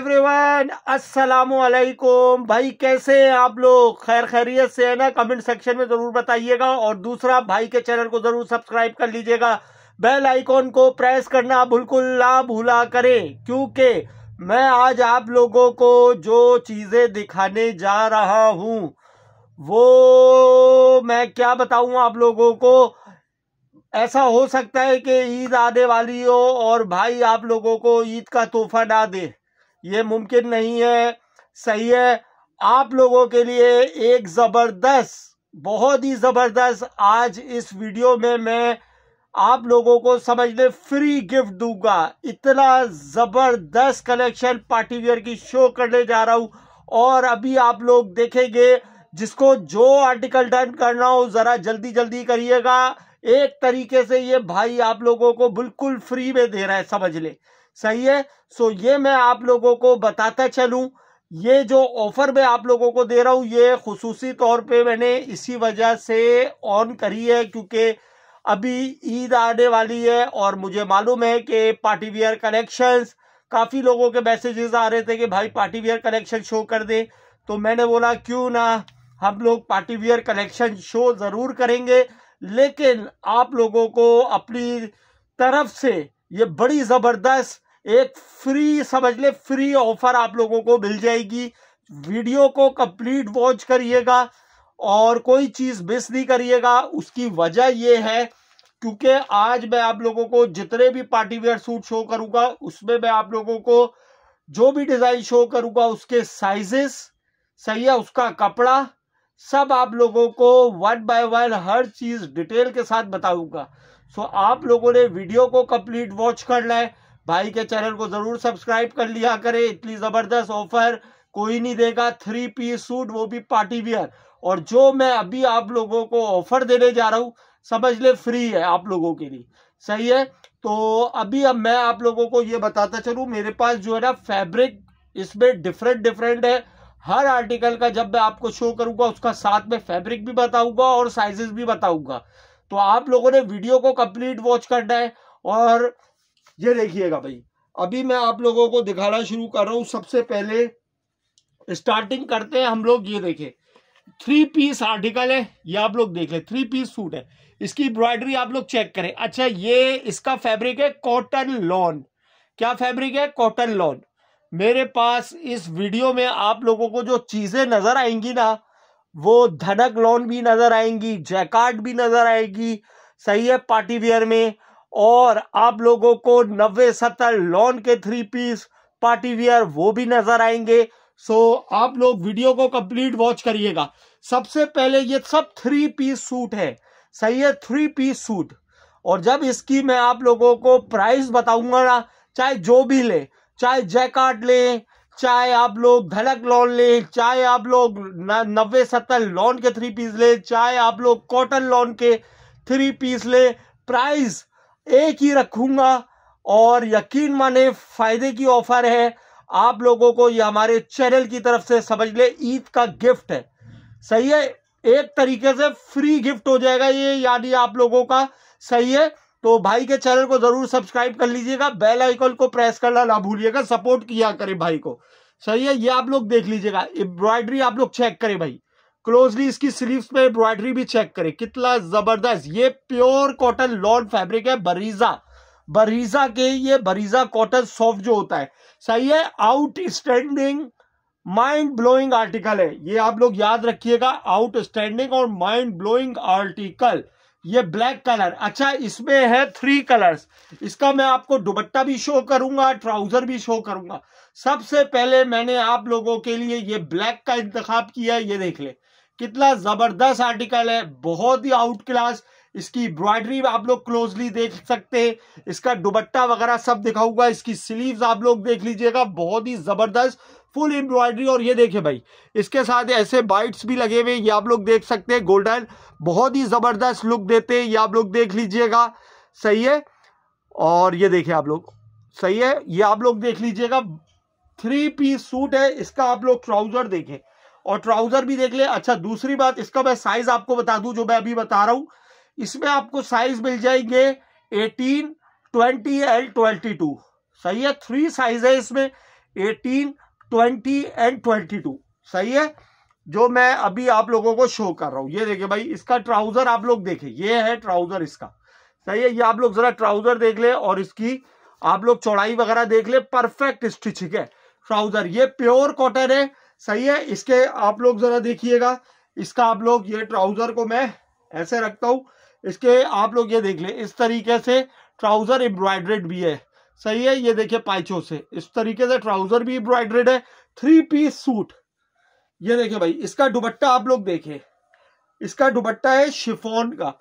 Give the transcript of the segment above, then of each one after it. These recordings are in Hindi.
एवरीवन अस्सलाम वालेकुम भाई कैसे हैं आप लोग खैर खैरियत से है ना कमेंट सेक्शन में ज़रूर बताइएगा और दूसरा भाई के चैनल को ज़रूर सब्सक्राइब कर लीजिएगा बेल आइकॉन को प्रेस करना बिल्कुल ना भूला करें क्योंकि मैं आज आप लोगों को जो चीज़ें दिखाने जा रहा हूं वो मैं क्या बताऊ आप लोगों को ऐसा हो सकता है कि ईद आने वाली हो और भाई आप लोगों को ईद का तोहफा ना दे ये मुमकिन नहीं है सही है आप लोगों के लिए एक ज़बरदस्त बहुत ही ज़बरदस्त आज इस वीडियो में मैं आप लोगों को समझ ले फ्री गिफ्ट दूंगा इतना ज़बरदस्त कलेक्शन पार्टी वियर की शो करने जा रहा हूँ और अभी आप लोग देखेंगे जिसको जो आर्टिकल डन करना हो ज़रा जल्दी जल्दी करिएगा एक तरीके से ये भाई आप लोगों को बिल्कुल फ्री में दे रहा है समझ ले सही है सो ये मैं आप लोगों को बताता चलूं ये जो ऑफर मैं आप लोगों को दे रहा हूं ये खसूसी तौर पे मैंने इसी वजह से ऑन करी है क्योंकि अभी ईद आने वाली है और मुझे मालूम है कि पार्टी वियर कलेक्शंस काफ़ी लोगों के मैसेजेस आ रहे थे कि भाई पार्टी वियर कलेक्शन शो कर दे तो मैंने बोला क्यों ना हम लोग पार्टी वियर कलेक्शन शो ज़रूर करेंगे लेकिन आप लोगों को अपनी तरफ से ये बड़ी ज़बरदस्त एक फ्री समझ ले फ्री ऑफर आप लोगों को मिल जाएगी वीडियो को कंप्लीट वॉच करिएगा और कोई चीज़ मिस नहीं करिएगा उसकी वजह यह है क्योंकि आज मैं आप लोगों को जितने भी पार्टी वेयर सूट शो करूंगा उसमें मैं आप लोगों को जो भी डिज़ाइन शो करूंगा उसके साइजेस सही है उसका कपड़ा सब आप लोगों को वन बाय वन हर चीज़ डिटेल के साथ बताऊंगा सो आप लोगों ने वीडियो को कंप्लीट वॉच करना है भाई के चैनल को जरूर सब्सक्राइब कर लिया करें इतनी जबरदस्त ऑफर कोई नहीं देगा थ्री पीस सूट वो भी पार्टी वियर और जो मैं अभी आप लोगों को ऑफर देने जा रहा हूँ समझ ले फ्री है आप लोगों के लिए सही है तो अभी अब मैं आप लोगों को ये बताता चलू मेरे पास जो है ना फैब्रिक इसमें डिफरेंट डिफरेंट है हर आर्टिकल का जब मैं आपको शो करूंगा उसका साथ में फैब्रिक भी बताऊंगा और साइजेस भी बताऊंगा तो आप लोगों ने वीडियो को कंप्लीट वॉच करना है और ये देखिएगा भाई अभी मैं आप लोगों को दिखाना शुरू कर रहा हूँ सबसे पहले स्टार्टिंग करते हैं हम लोग ये देखें थ्री पीस आर्टिकल है ये आप लोग देख लें थ्री पीस सूट है इसकी एम्ब्रॉयडरी आप लोग चेक करें अच्छा ये इसका फैब्रिक है कॉटन लॉन क्या फैब्रिक है कॉटन लॉन मेरे पास इस वीडियो में आप लोगों को जो चीज़ें नज़र आएंगी ना वो धनक लॉन भी नज़र आएंगी जैकार्ड भी नज़र आएगी सही है पार्टी वेयर में और आप लोगों को नब्बे सत्तर लॉन के थ्री पीस पार्टी वियर वो भी नजर आएंगे सो so, आप लोग वीडियो को कंप्लीट वॉच करिएगा सबसे पहले ये सब थ्री पीस सूट है सही है थ्री पीस सूट और जब इसकी मैं आप लोगों को प्राइस बताऊंगा ना चाहे जो भी ले चाहे जैकार्ड ले चाहे आप लोग धलक लॉन ले चाहे आप लोग नब्बे सत्तर लॉन के थ्री पीस ले चाहे आप लोग कॉटन लॉन के थ्री पीस ले प्राइस एक ही रखूंगा और यकीन माने फायदे की ऑफर है आप लोगों को ये हमारे चैनल की तरफ से समझ ले ईद का गिफ्ट है सही है एक तरीके से फ्री गिफ्ट हो जाएगा ये यानी आप लोगों का सही है तो भाई के चैनल को जरूर सब्सक्राइब कर लीजिएगा बेल आइकन को प्रेस करना ना भूलिएगा सपोर्ट किया करें भाई को सही है ये आप लोग देख लीजिएगा एम्ब्रॉयडरी आप लोग चेक करें भाई क्लोजली इसकी स्लीव्स पे एम्ब्रॉयडरी भी चेक करें कितना जबरदस्त ये प्योर कॉटन लॉन फैब्रिक है बरीजा बरीजा के ये बरीजा कॉटन सॉफ्ट जो होता है सही है outstanding mind blowing article है ये आप लोग याद रखिएगा आउट स्टैंडिंग और माइंड ब्लोइंग आर्टिकल ये ब्लैक कलर अच्छा इसमें है थ्री कलर्स इसका मैं आपको दुबट्टा भी शो करूंगा ट्राउजर भी शो करूंगा सबसे पहले मैंने आप लोगों के लिए ये ब्लैक का इंतखब किया है ये देख ले कितना जबरदस्त आर्टिकल है बहुत ही आउट क्लास इसकी एम्ब्रॉयडरी आप लोग क्लोजली देख सकते हैं इसका दुबट्टा वगैरह सब दिखाऊंगा इसकी स्लीव्स आप लोग देख लीजिएगा बहुत ही ज़बरदस्त फुल एम्ब्रॉयडरी और ये देखिए भाई इसके साथ ऐसे बाइट्स भी लगे हुए ये आप लोग देख सकते हैं गोल्डन बहुत ही ज़बरदस्त लुक देते हैं ये आप लोग देख लीजिएगा सही है और ये देखिए आप लोग सही है ये आप लोग देख लीजिएगा थ्री पीस सूट है इसका आप लोग ट्राउज़र देखें और ट्राउजर भी देख ले अच्छा दूसरी बात इसका मैं साइज आपको बता दू जो मैं अभी बता रहा हूं इसमें आपको साइज मिल जाएंगे eighteen twenty and twenty two सही है थ्री साइज है इसमें eighteen twenty and twenty two सही है जो मैं अभी आप लोगों को शो कर रहा हूं ये देखिए भाई इसका ट्राउजर आप लोग देखें ये है ट्राउजर इसका सही है ये आप लोग जरा ट्राउजर देख ले और इसकी आप लोग चौड़ाई वगैरह देख ले परफेक्ट स्टिचिंग है ट्राउजर ये प्योर कॉटन है सही है इसके आप लोग जरा देखिएगा इसका आप लोग ये ट्राउजर को मैं ऐसे रखता हूँ इसके आप लोग ये देख ले इस तरीके से ट्राउजर एम्ब्रॉयड्रेड भी है सही है ये देखिए पाइचो से इस तरीके से ट्राउजर भी एम्ब्रॉयड्रेड है थ्री पीस सूट ये देखिए भाई इसका दुबट्टा आप लोग देखे इसका दुबट्टा है शिफोन का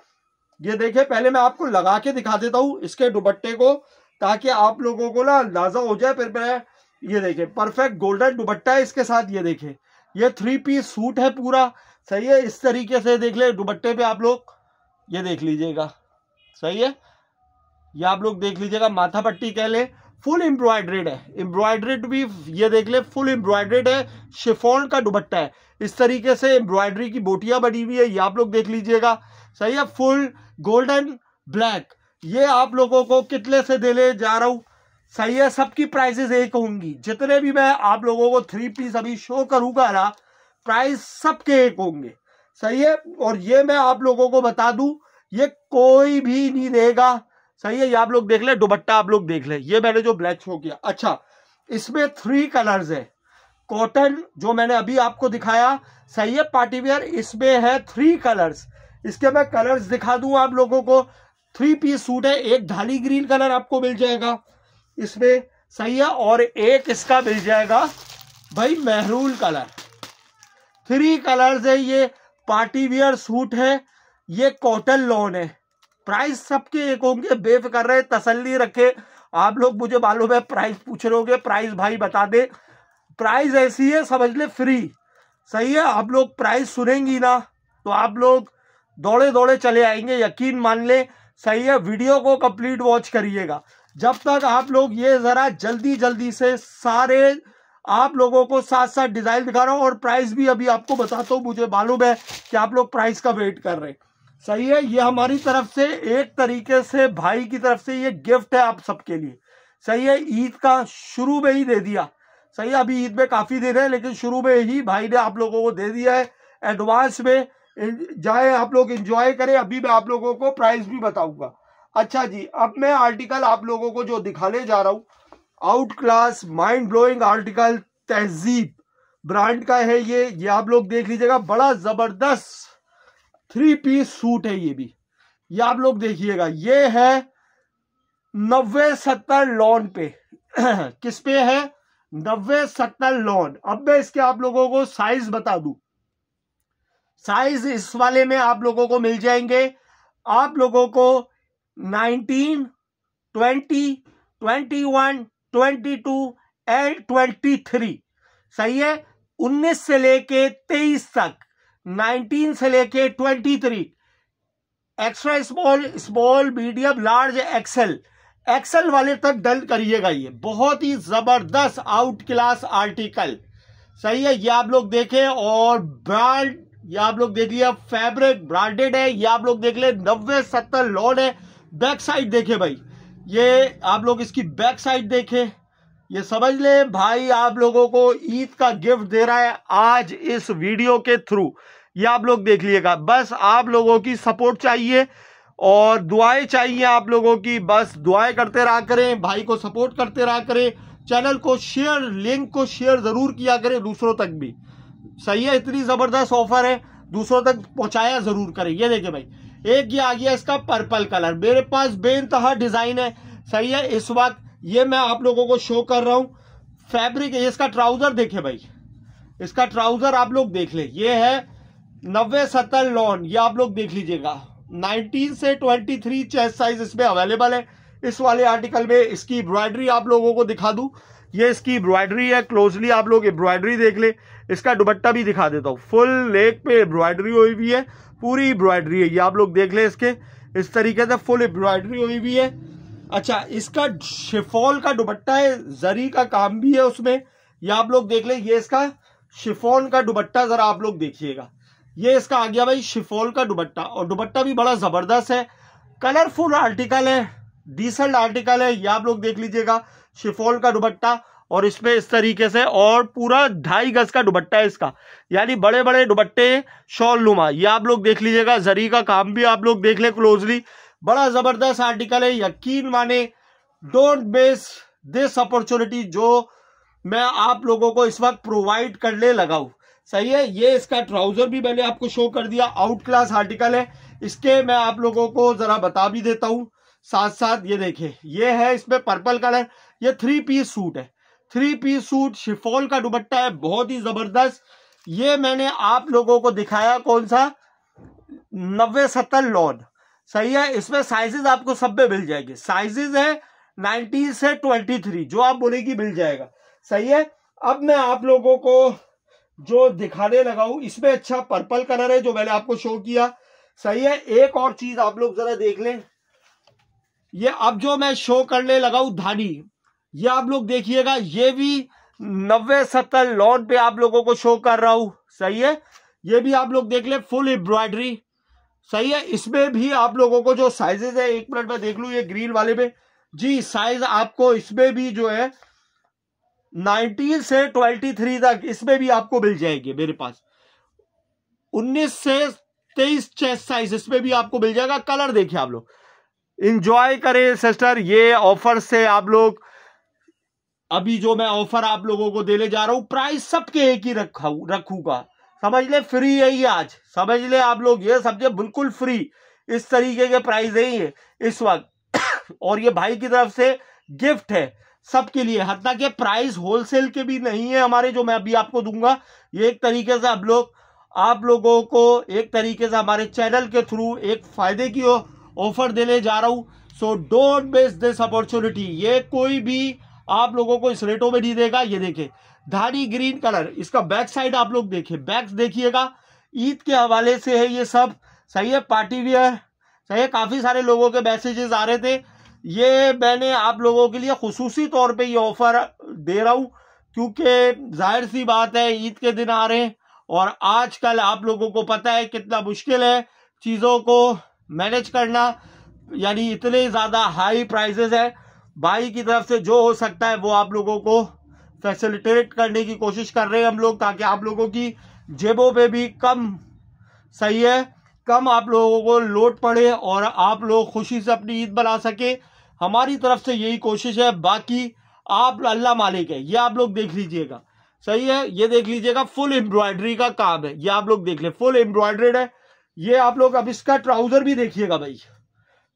ये देखे पहले मैं आपको लगा के दिखा देता हूँ इसके दुबट्टे को ताकि आप लोगों को ना अंदाजा हो जाए फिर मैं ये देखे परफेक्ट गोल्डन दुबट्टा है इसके साथ ये देखे ये थ्री पीस सूट है पूरा सही है इस तरीके से देख ले दुबट्टे पे आप लोग ये देख लीजिएगा सही है ये आप लोग देख लीजिएगा माथा पट्टी कह ले फुल एम्ब्रॉयड्रेड है एम्ब्रॉयड्रेड भी ये देख ले फुल एम्ब्रॉयड्रेड है शिफोन का दुबट्टा है इस तरीके से एम्ब्रॉयड्री की बोटियां बनी हुई है ये आप लोग देख लीजिएगा सही है फुल गोल्डन ब्लैक ये आप लोगों को कितने से देने जा रहा हूं सही है सबकी प्राइजेस एक होंगी जितने भी मैं आप लोगों को थ्री पीस अभी शो करूंगा ना प्राइस सबके एक होंगे सही है और ये मैं आप लोगों को बता दू ये कोई भी नहीं देगा सही है ये आप लोग देख ले दुबट्टा आप लोग देख ले ये मैंने जो ब्लैक शो किया अच्छा इसमें थ्री कलर्स है कॉटन जो मैंने अभी आपको दिखाया सही है पार्टीवेयर इसमें है थ्री कलर्स इसके मैं कलर्स दिखा दूं आप लोगों को थ्री पीस सूट है एक ढाली ग्रीन कलर आपको मिल जाएगा इसमें सही है और एक इसका मिल जाएगा भाई मेहरूल कलर थ्री कलर्स है ये पार्टी वियर सूट है ये कॉटन लॉन है प्राइस सबके एक होंगे बेफिक्र रहे तसल्ली रखे आप लोग मुझे मालूम है प्राइस पूछ रहे होंगे प्राइस भाई बता दे प्राइस ऐसी है समझ ले फ्री सही है आप लोग प्राइस सुनेंगी ना तो आप लोग दौड़े दौड़े चले आएंगे यकीन मान ले सही है वीडियो को कंप्लीट वॉच करिएगा जब तक आप लोग ये ज़रा जल्दी जल्दी से सारे आप लोगों को साथ साथ डिज़ाइन दिखा रहा हूँ और प्राइस भी अभी आपको बताता हूँ मुझे मालूम है कि आप लोग प्राइस का वेट कर रहे हैं सही है ये हमारी तरफ से एक तरीके से भाई की तरफ से ये गिफ्ट है आप सबके लिए सही है ईद का शुरू में ही दे दिया सही है अभी ईद में काफ़ी देर है लेकिन शुरू में ही भाई ने आप लोगों को दे दिया है एडवांस में जाए आप लोग इंजॉय करें अभी मैं आप लोगों को प्राइस भी बताऊंगा अच्छा जी अब मैं आर्टिकल आप लोगों को जो दिखाने जा रहा हूं outclass mind blowing article Tehzeeb brand का है ये ये आप लोग देख लीजिएगा बड़ा जबरदस्त थ्री पीस सूट है ये भी ये आप लोग देखिएगा ये है नब्बे सत्तर लॉन पे किस पे है नब्बे सत्तर लॉन अब मैं इसके आप लोगों को साइज बता दू साइज इस वाले में आप लोगों को मिल जाएंगे आप लोगों को nineteen twenty twenty one twenty two and twenty three सही है उन्नीस से लेके तेईस तक नाइनटीन से लेके twenty three extra small small medium large XL XL वाले तक डन करिएगा ये बहुत ही जबरदस्त आउट क्लास आर्टिकल सही है ये आप लोग देखें और ब्रांड ये आप लोग देख लिया फैब्रिक ब्रांडेड है ये आप लोग देख ले नब्बे सत्तर लॉन है बैक साइड देखे भाई ये आप लोग इसकी बैक साइड देखे ये समझ ले भाई आप लोगों को ईद का गिफ्ट दे रहा है आज इस वीडियो के थ्रू ये आप लोग देख लिएगा बस आप लोगों की सपोर्ट चाहिए और दुआएं चाहिए आप लोगों की बस दुआएं करते रहा करें भाई को सपोर्ट करते रहा करें चैनल को शेयर लिंक को शेयर ज़रूर किया करें दूसरों तक भी सही है इतनी ज़बरदस्त ऑफर है दूसरों तक पहुंचाया ज़रूर करें ये देखे भाई एक ये आ गया इसका पर्पल कलर मेरे पास बेनतहा डिजाइन है सही है इस वक्त ये मैं आप लोगों को शो कर रहा हूं फैब्रिक इसका ट्राउजर देखे भाई इसका ट्राउजर आप लोग देख ले ये है नब्बे सत्तर लॉन ये आप लोग देख लीजिएगा 19 से 23 चेस्ट साइज इसमें अवेलेबल है इस वाले आर्टिकल में इसकी एम्ब्रॉयडरी आप लोगों को दिखा दू ये इसकी एम्ब्रॉयडरी है क्लोजली आप लोग एम्ब्रॉयडरी देख ले इसका दुबट्टा भी दिखा देता हूँ फुल लेग पे एम्ब्रॉयडरी हुई हुई है पूरी एम्ब्रॉयडरी है ये आप लोग देख ले इसके इस तरीके से फुल एम्ब्रॉयडरी हुई भी है अच्छा इसका शिफॉल का दुबट्टा है जरी का काम भी है उसमें ये आप लोग देख ले ये इसका शिफॉन का दुबट्टा जरा आप लोग देखिएगा ये इसका आ गया भाई शिफॉल का दुबट्टा और दुबट्टा भी बड़ा ज़बरदस्त है कलरफुल आर्टिकल है डिसेंट आर्टिकल है ये आप लोग देख लीजिएगा शिफोल का दुबट्टा और इसमें इस तरीके से और पूरा ढाई गज का दुबट्टा है इसका यानी बड़े बड़े दुबट्टे शॉल नुमा ये आप लोग देख लीजिएगा जरी का काम भी आप लोग देख लें क्लोजली बड़ा ज़बरदस्त आर्टिकल है यकीन माने डोंट बेस दिस अपॉर्चुनिटी जो मैं आप लोगों को इस वक्त प्रोवाइड करने लगा हूं सही है ये इसका ट्राउजर भी मैंने आपको शो कर दिया आउट क्लास आर्टिकल है इसके मैं आप लोगों को जरा बता भी देता हूँ साथ साथ ये देखिए ये है इसमें पर्पल कलर ये थ्री पीस सूट है थ्री पीस सूट शिफोल का दुबट्टा है बहुत ही जबरदस्त ये मैंने आप लोगों को दिखाया कौन सा नब्बे सत्तर लॉन सही है इसमें साइजेस आपको सब में मिल जाएगी साइजेस है नाइनटीन से ट्वेंटी थ्री जो आप बोलेगी मिल जाएगा सही है अब मैं आप लोगों को जो दिखाने लगा हूं इसमें अच्छा पर्पल कलर है जो मैंने आपको शो किया सही है एक और चीज आप लोग जरा देख लें ये अब जो मैं शो करने लगा हूं धानी ये आप लोग देखिएगा ये भी नब्बे सत्तर लॉन पे आप लोगों को शो कर रहा हूं सही है ये भी आप लोग देख ले फुल एम्ब्रॉयडरी सही है इसमें भी आप लोगों को जो साइजेस है एक मिनट में देख लू ये ग्रीन वाले में जी साइज आपको इसमें भी जो है नाइनटीन से ट्वेंटी थ्री तक इसमें भी आपको मिल जाएंगे मेरे पास उन्नीस से तेईस चेस्ट साइज इसमें भी आपको मिल जाएगा कलर देखिए आप लोग इंजॉय करें सिस्टर ये ऑफर से आप लोग अभी जो मैं ऑफर आप लोगों को देने जा रहा हूं प्राइस सबके एक ही रखा रखूंगा समझ ले फ्री है ही आज समझ ले आप लोग ये समझे बिल्कुल फ्री इस तरीके के प्राइस यही है इस वक्त और ये भाई की तरफ से गिफ्ट है सबके लिए हत्या के प्राइस होलसेल के भी नहीं है हमारे जो मैं अभी आपको दूंगा ये एक तरीके से आप लोग आप लोगों को एक तरीके से हमारे चैनल के थ्रू एक फायदे की हो ऑफर देने जा रहा हूं so don't miss this opportunity ये कोई भी आप लोगों को इस रेटों में नहीं देगा ये देखे धारी ग्रीन कलर इसका बैक साइड आप लोग देखे बैक देखिएगा ईद के हवाले से है ये सब सही है पार्टी वियर सही है काफ़ी सारे लोगों के मैसेजेस आ रहे थे ये मैंने आप लोगों के लिए खसूसी तौर पे ये ऑफ़र दे रहा हूँ क्योंकि जाहिर सी बात है ईद के दिन आ रहे हैं और आजकल आप लोगों को पता है कितना मुश्किल है चीज़ों को मैनेज करना यानी इतने ज़्यादा हाई प्राइजेज है भाई की तरफ से जो हो सकता है वो आप लोगों को फैसिलिटेट करने की कोशिश कर रहे हैं हम लोग ताकि आप लोगों की जेबों पे भी कम सही है कम आप लोगों को लोड पड़े और आप लोग खुशी से अपनी ईद बना सके हमारी तरफ से यही कोशिश है बाकी आप अल्लाह मालिक है ये आप लोग देख लीजिएगा सही है ये देख लीजिएगा फुल एम्ब्रॉयडरी का काम है ये आप लोग देख ले फुल एम्ब्रॉयड्रेड है ये आप लोग अब इसका ट्राउजर भी देखिएगा भाई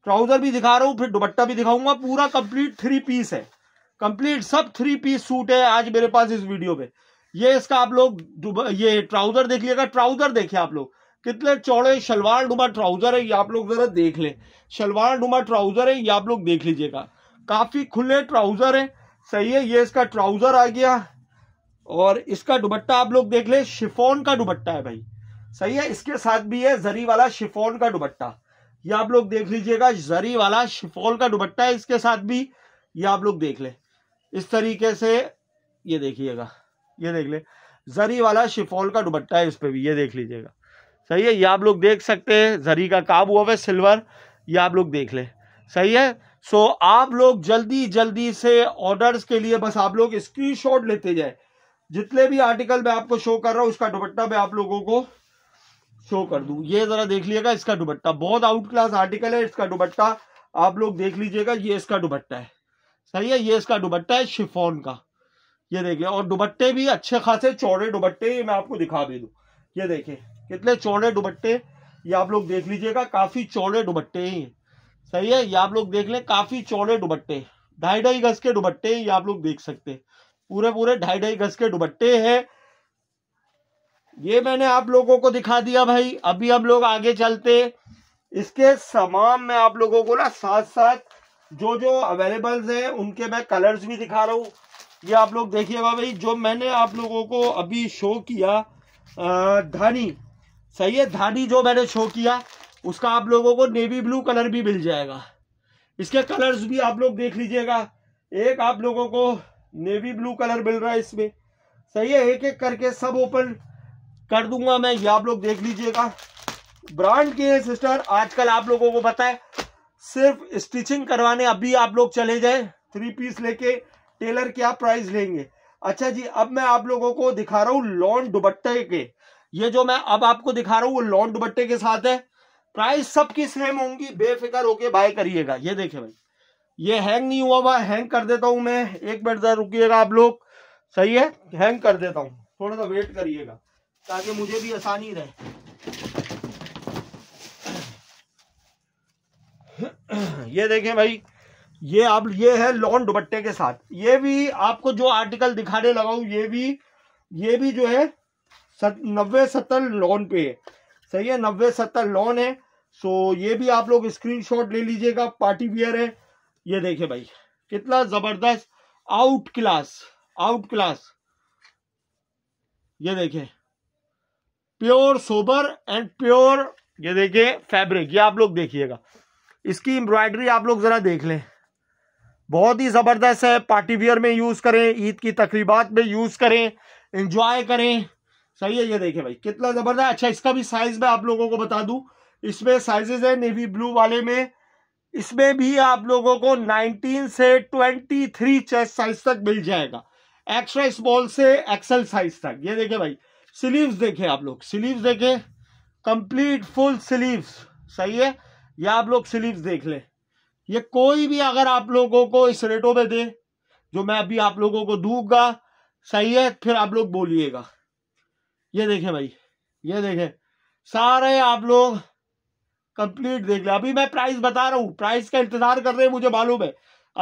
ट्राउजर भी दिखा रहा हूँ फिर दुपट्टा भी दिखाऊंगा पूरा कंप्लीट थ्री पीस है कंप्लीट सब थ्री पीस सूट है आज मेरे पास इस वीडियो में ये इसका आप लोग ये ट्राउजर देख लिएगा ट्राउजर देखिए आप लोग कितने चौड़े शलवार नुमा ट्राउजर है ये आप लोग जरा देख ले शलवार नुमा ट्राउजर है ये आप लोग देख लीजिएगा काफी खुले ट्राउजर है सही है ये इसका ट्राउजर आ गया और इसका दुबट्टा आप लोग देख ले शिफोन का दुबट्टा है भाई सही है इसके साथ भी है जरी वाला शिफोन का दुबट्टा ये आप लोग देख लीजिएगा जरी वाला शिफोन का दुबट्टा है इसके साथ भी ये आप लोग देख ले इस तरीके से ये देखिएगा ये देख ले जरी वाला शिफोल का दुबट्टा है इस पर भी ये देख लीजिएगा सही है ये आप लोग देख सकते हैं जरी का काब हुआ है सिल्वर ये आप लोग देख ले सही है सो आप लोग जल्दी जल्दी से ऑर्डर्स के लिए बस आप लोग स्क्रीनशॉट लेते जाए जितने भी आर्टिकल मैं आपको शो कर रहा हूँ उसका दुपट्टा मैं आप लोगों को शो कर दू ये जरा देख लीजिएगा इसका दुबट्टा बहुत आउट क्लास आर्टिकल है इसका दुबट्टा आप लोग देख लीजिएगा ये इसका दुबट्टा है सही है ये इसका दुबट्टा है शिफोन का ये देखिए और दुबट्टे भी अच्छे खासे चौड़े दुबट्टे ये मैं आपको दिखा भी दू ये देखिए कितने चौड़े दुबट्टे ये आप लोग देख लीजिएगा काफी चौड़े दुबट्टे ही सही है ये आप लोग देख ले काफी चौड़े दुबट्टे ढाई ढाई गज के दुबट्टे ये आप लोग देख सकते हैं पूरे पूरे ढाई ढाई गज के दुबट्टे हैं ये मैंने आप लोगों को दिखा दिया भाई अभी हम लोग आगे चलते इसके समान में आप लोगों को ना साथ साथ जो जो अवेलेबल्स हैं उनके मैं कलर्स भी दिखा रहा हूँ ये आप लोग देखिएगा भाई जो मैंने आप लोगों को अभी शो किया धानी सही है धानी जो मैंने शो किया उसका आप लोगों को नेवी ब्लू कलर भी मिल जाएगा इसके कलर्स भी आप लोग देख लीजिएगा एक आप लोगों को नेवी ब्लू कलर मिल रहा है इसमें सही है एक एक करके सब ओपन कर दूंगा मैं ये आप लोग देख लीजिएगा ब्रांड के सिस्टर आजकल आप लोगों को पता है सिर्फ स्टिचिंग करवाने अभी आप लोग चले जाए थ्री पीस लेके टेलर क्या प्राइस लेंगे अच्छा जी अब मैं आप लोगों को दिखा रहा हूँ लॉन्ड दुबट्टे के ये जो मैं अब आपको दिखा रहा हूँ वो लॉन्ड दुबट्टे के साथ है प्राइस सबकी सेम होंगी बेफिक्र होके बाय करिएगा ये देखे भाई ये हैंग नहीं हुआ हुआ हैंग कर देता हूँ मैं एक मिनट रुकिएगा आप लोग सही है हैंग कर देता हूँ थोड़ा सा वेट करिएगा ताकि मुझे भी आसानी रहे ये देखें भाई ये आप ये है लॉन दुपट्टे के साथ ये भी आपको जो आर्टिकल दिखाने लगा ये भी ये भी जो है सत, नब्बे सत्तर लॉन पे है सही है नब्बे सत्तर लॉन है सो ये भी आप लोग स्क्रीनशॉट ले लीजिएगा पार्टी वियर है ये देखे भाई कितना जबरदस्त आउट क्लास आउट क्लास ये देखें प्योर सोबर एंड प्योर ये देखिए फैब्रिक ये आप लोग देखिएगा इसकी एम्ब्रॉयडरी आप लोग ज़रा देख लें बहुत ही ज़बरदस्त है पार्टी वियर में यूज़ करें ईद की तकरीबात में यूज़ करें इंजॉय करें सही है ये देखिए भाई कितना ज़बरदस्त अच्छा इसका भी साइज़ मैं आप लोगों को बता दू इसमें साइजेज है नेवी ब्लू वाले में इसमें भी आप लोगों को 19 से 23 चेस्ट साइज तक मिल जाएगा एक्स्ट्रा स्मॉल से एक्सल साइज तक ये देखे भाई स्लीव्स देखें आप लोग स्लीव्स देखें कंप्लीट फुल स्लीव्स सही है या आप लोग स्लीव्स देख लें ये कोई भी अगर आप लोगों को इस रेटों में दे जो मैं अभी आप लोगों को दूंगा सही है फिर आप लोग बोलिएगा ये देखें भाई ये देखें सारे आप लोग कंप्लीट देख ले अभी मैं प्राइस बता रहा हूँ प्राइस का इंतजार कर रहे हैं मुझे मालूम है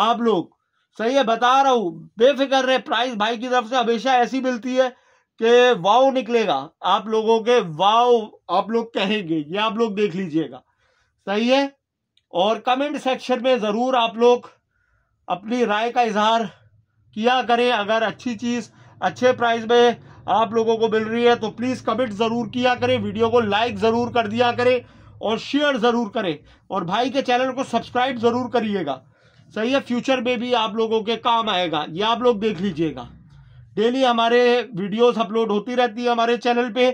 आप लोग सही है बता रहा हूँ बेफिक्र रहे प्राइस भाई की तरफ से हमेशा ऐसी मिलती है के वाव निकलेगा आप लोगों के वाव आप लोग कहेंगे ये आप लोग देख लीजिएगा सही है और कमेंट सेक्शन में ज़रूर आप लोग अपनी राय का इजहार किया करें अगर अच्छी चीज़ अच्छे प्राइस में आप लोगों को मिल रही है तो प्लीज़ कमेंट ज़रूर किया करें वीडियो को लाइक ज़रूर कर दिया करें और शेयर ज़रूर करें और भाई के चैनल को सब्सक्राइब ज़रूर करिएगा सही है फ्यूचर में भी आप लोगों के काम आएगा ये आप लोग देख लीजिएगा डेली हमारे वीडियोस अपलोड होती रहती है हमारे चैनल पे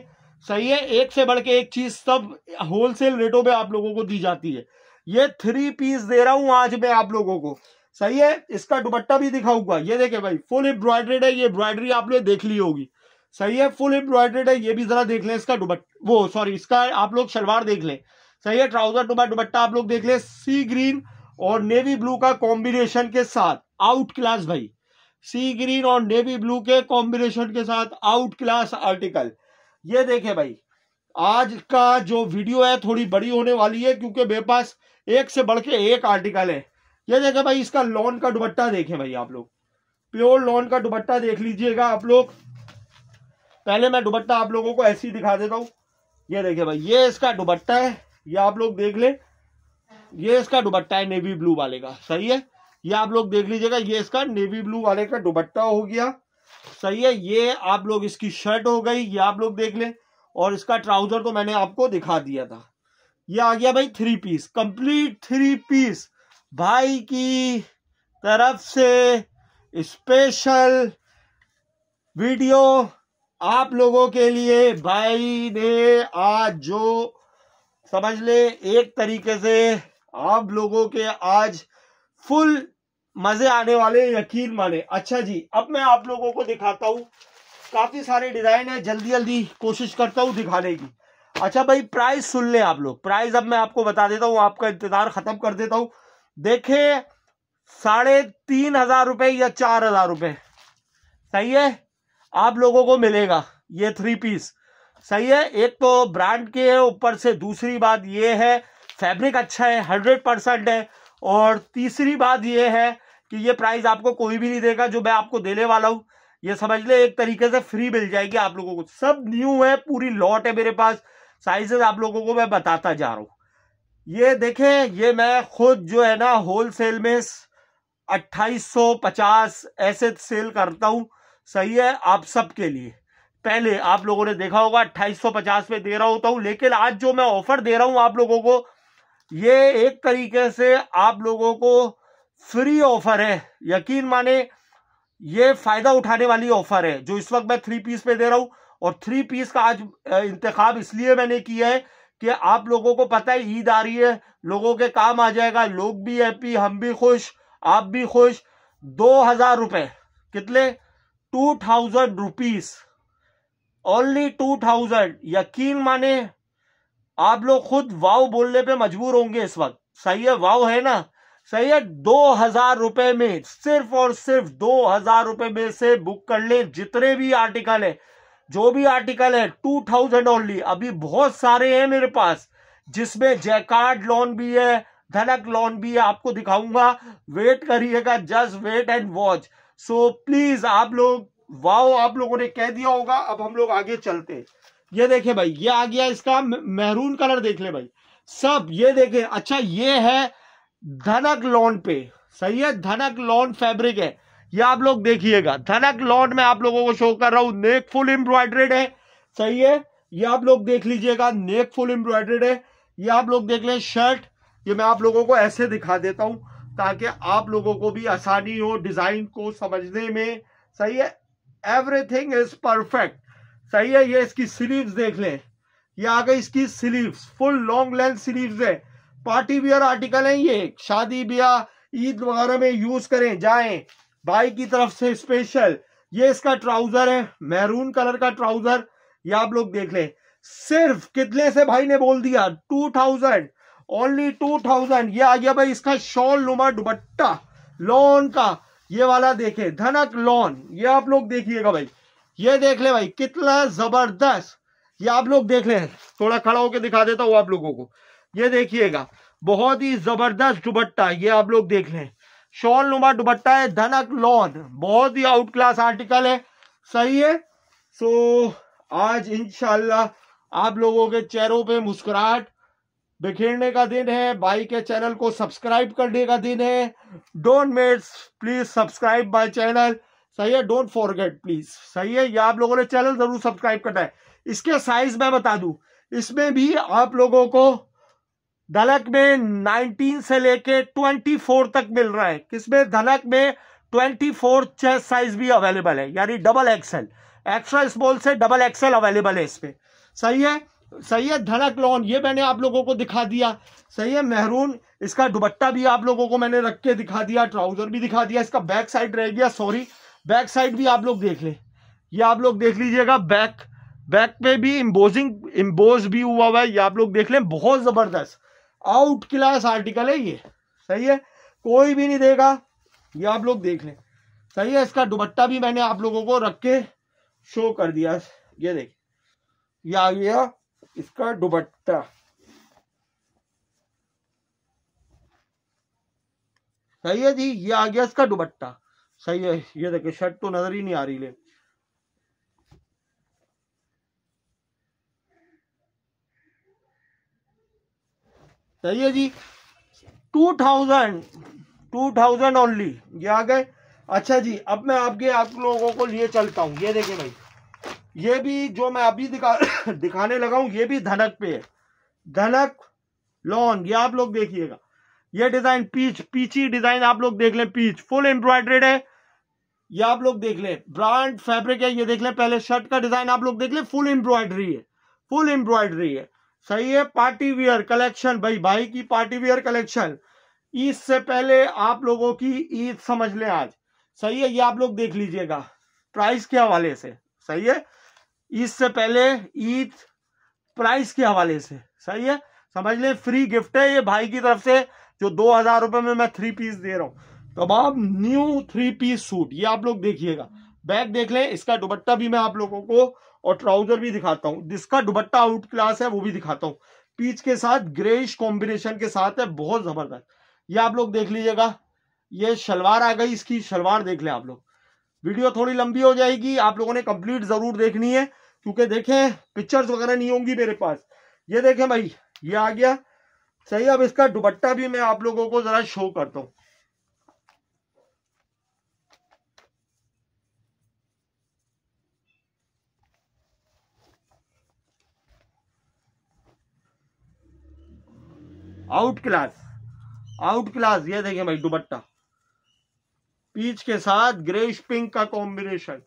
सही है एक से बढ़ के एक चीज सब होलसेल रेटों पे आप लोगों को दी जाती है ये थ्री पीस दे रहा हूं आज मैं आप लोगों को सही है इसका दुपट्टा भी दिखा हुआ ये देखे भाई फुल एम्ब्रॉयड्रेड है ये एम्ब्रॉयडरी आपने देख ली होगी सही है फुल एम्ब्रॉयड्रेड है ये भी जरा देख लें इसका दुबट वो सॉरी इसका आप लोग शलवार देख लें सही है ट्राउजर टुबा दुपट्टा आप लोग देख लें सी ग्रीन और नेवी ब्लू का कॉम्बिनेशन के साथ आउट क्लास भाई सी ग्रीन और नेवी ब्लू के कॉम्बिनेशन के साथ आउट क्लास आर्टिकल ये देखे भाई आज का जो वीडियो है थोड़ी बड़ी होने वाली है क्योंकि मेरे पास एक से बढ़ के एक आर्टिकल है ये देखे भाई इसका लॉन का दुबट्टा देखे भाई आप लोग प्योर लॉन का दुबट्टा देख लीजिएगा आप लोग पहले मैं दुबट्टा आप लोगों को ऐसे ही दिखा देता हूँ ये देखिए भाई ये इसका दुबट्टा है ये आप लोग देख ले ये इसका दुबट्टा है नेवी ब्लू वाले का सही है ये आप लोग देख लीजिएगा ये इसका नेवी ब्लू वाले का दुबट्टा हो गया सही है ये आप लोग इसकी शर्ट हो गई ये आप लोग देख लें और इसका ट्राउजर तो मैंने आपको दिखा दिया था ये आ गया भाई three piece complete three piece भाई की तरफ से स्पेशल वीडियो आप लोगों के लिए भाई ने आज जो समझ ले एक तरीके से आप लोगों के आज फुल मजे आने वाले यकीन माने अच्छा जी अब मैं आप लोगों को दिखाता हूँ काफी सारे डिजाइन है जल्दी जल्दी कोशिश करता हूँ दिखाने की अच्छा भाई प्राइस सुन लें आप लोग प्राइस अब मैं आपको बता देता हूँ आपका इंतजार खत्म कर देता हूँ देखे साढ़े तीन हजार रुपये या चार हजार रुपये सही है आप लोगों को मिलेगा ये थ्री पीस सही है एक तो ब्रांड के है ऊपर से दूसरी बात ये है फैब्रिक अच्छा है हंड्रेड परसेंट है और तीसरी बात ये है कि ये प्राइस आपको कोई भी नहीं देगा जो मैं आपको देने वाला हूँ ये समझ ले एक तरीके से फ्री मिल जाएगी आप लोगों को सब न्यू है पूरी लॉट है मेरे पास साइजेस आप लोगों को मैं बताता जा रहा हूँ ये देखें ये मैं खुद जो है ना होलसेल में 2850 ऐसे सेल करता हूँ सही है आप सबके लिए पहले आप लोगों ने देखा होगा 2850 में दे रहा होता हूँ लेकिन आज जो मैं ऑफर दे रहा हूँ आप लोगों को ये एक तरीके से आप लोगों को फ्री ऑफर है यकीन माने ये फायदा उठाने वाली ऑफर है जो इस वक्त मैं थ्री पीस पे दे रहा हूं और थ्री पीस का आज इंतखब इसलिए मैंने किया है कि आप लोगों को पता है ईद आ रही है लोगों के काम आ जाएगा लोग भी हैप्पी हम भी खुश आप भी खुश दो हजार रुपए कितने two thousand rupees only two thousand यकीन माने आप लोग खुद वाव बोलने पे मजबूर होंगे इस वक्त सही है वाव है ना सैयद दो हजार रुपए में सिर्फ और सिर्फ दो हजार रुपए में से बुक कर ले जितने भी आर्टिकल है जो भी आर्टिकल है टू थाउजेंड ओनली अभी बहुत सारे हैं मेरे पास जिसमें जैकार्ड लोन भी है धनक लोन भी है आपको दिखाऊंगा वेट करिएगा just wait and watch so please आप लोग वाओ आप लोगों ने कह दिया होगा अब हम लोग आगे चलते ये देखे भाई ये आ गया इसका मेहरून कलर देख ले भाई सब ये देखे अच्छा ये है धनक लॉन पे सही है धनक लॉन फैब्रिक है ये आप लोग देखिएगा धनक लॉन में आप लोगों को शो कर रहा हूं नेक फुल एम्ब्रॉयड्रेड है सही है ये आप लोग देख लीजिएगा नेक फुल एम्ब्रॉयड्रेड है ये आप लोग देख लें शर्ट ये मैं आप लोगों को ऐसे दिखा देता हूं ताकि आप लोगों को भी आसानी हो डिजाइन को समझने में सही है एवरीथिंग इज परफेक्ट सही है ये इसकी स्लीव्स देख लें ये आ गई इसकी sleeves full long length sleeves है पार्टी वियर आर्टिकल है ये शादी ब्याह ईद वगैरह में यूज करें जाए भाई की तरफ से स्पेशल ये इसका ट्राउजर है मेहरून कलर का ट्राउजर ये आप लोग देख लें सिर्फ कितने से भाई ने बोल दिया two thousand only two thousand ये आ गया भाई इसका शॉल नुमा दुबट्टा लॉन का ये वाला देखे धनक लॉन ये आप लोग देखिएगा भाई ये देख ले भाई कितना जबरदस्त ये आप लोग देख ले थोड़ा खड़ा होके दिखा देता हूँ आप लोगों को ये देखिएगा बहुत ही जबरदस्त दुबट्टा ये आप लोग देख लें शॉल नुमा दुबट्टा है धनक लॉन बहुत ही आउट क्लास आर्टिकल है सही है सो आज इनशाला आप लोगों के चेहरों पे मुस्कुराहट बिखेरने का दिन है भाई के चैनल को सब्सक्राइब करने का दिन है don't miss please subscribe my channel सही है डोंट फॉरगेट प्लीज सही है ये आप लोगों ने चैनल जरूर सब्सक्राइब करना है इसके साइज मैं बता दू इसमें भी आप लोगों को धनक में 19 से लेके 24 तक मिल रहा है किसमें धनक में 24 चेस्ट साइज भी अवेलेबल है यानी डबल एक्सेल एक्स्ट्रा स्मॉल से डबल एक्सएल अवेलेबल है इसमें सही है सही है धनक लॉन ये मैंने आप लोगों को दिखा दिया सही है मेहरून इसका दुबट्टा भी आप लोगों को मैंने रख के दिखा दिया ट्राउजर भी दिखा दिया इसका बैक साइड रह गया सॉरी बैक साइड भी आप लोग देख लें ये आप लोग देख लीजिएगा बैक बैक पे भी इम्बोजिंग इम्बोज भी हुआ हुआ है ये आप लोग देख लें बहुत ज़बरदस्त आउट क्लास आर्टिकल है ये सही है कोई भी नहीं देगा ये आप लोग देख लें सही है इसका दुबट्टा भी मैंने आप लोगों को रख के शो कर दिया ये देख ये आ गया इसका दुबट्टा सही है जी ये आ गया इसका दुबट्टा सही है ये देखिए शर्ट तो नजर ही नहीं आ रही ले सही है जी two thousand two thousand only ये आ गए अच्छा जी अब मैं आपके आप लोगों को लिए चलता हूँ ये देखिए भाई ये भी जो मैं अभी दिखा दिखाने लगा हूँ ये भी धनक पे है धनक लॉन ये आप लोग देखिएगा ये डिजाइन पीच पीछी डिजाइन आप लोग देख लें पीच फुल एम्ब्रॉयड्रेड है ये आप लोग देख लें ब्रांड फैब्रिक है ये देख लें पहले शर्ट का डिजाइन आप लोग देख लें फुल एम्ब्रॉयडरी है फुल एम्ब्रॉयडरी है सही है पार्टी वियर कलेक्शन भाई भाई की पार्टी वियर कलेक्शन ईद से पहले आप लोगों की ईद समझ लें आज सही है ये आप लोग देख लीजिएगा प्राइस के हवाले से सही है ईद से पहले ईद प्राइस के हवाले से सही है समझ लें फ्री गिफ्ट है ये भाई की तरफ से जो दो हजार रुपये में मैं थ्री पीस दे रहा हूँ तो बाब न्यू थ्री पीस सूट ये आप लोग देखिएगा बैग देख लें इसका दुपट्टा भी मैं आप लोगों को और ट्राउजर भी दिखाता हूँ जिसका दुबट्टा आउट क्लास है वो भी दिखाता हूँ पीच के साथ ग्रेश कॉम्बिनेशन के साथ है बहुत जबरदस्त ये आप लोग देख लीजिएगा ये शलवार आ गई इसकी शलवार देख ले आप लोग वीडियो थोड़ी लंबी हो जाएगी आप लोगों ने कंप्लीट जरूर देखनी है क्योंकि देखें पिक्चर्स वगैरह नहीं होंगी मेरे पास ये देखें भाई ये आ गया सही अब इसका दुबट्टा भी मैं आप लोगों को जरा शो करता हूँ आउट क्लास आउट क्लास ये देखिए भाई दुबट्टा पीच के साथ ग्रेस पिंक का कॉम्बिनेशन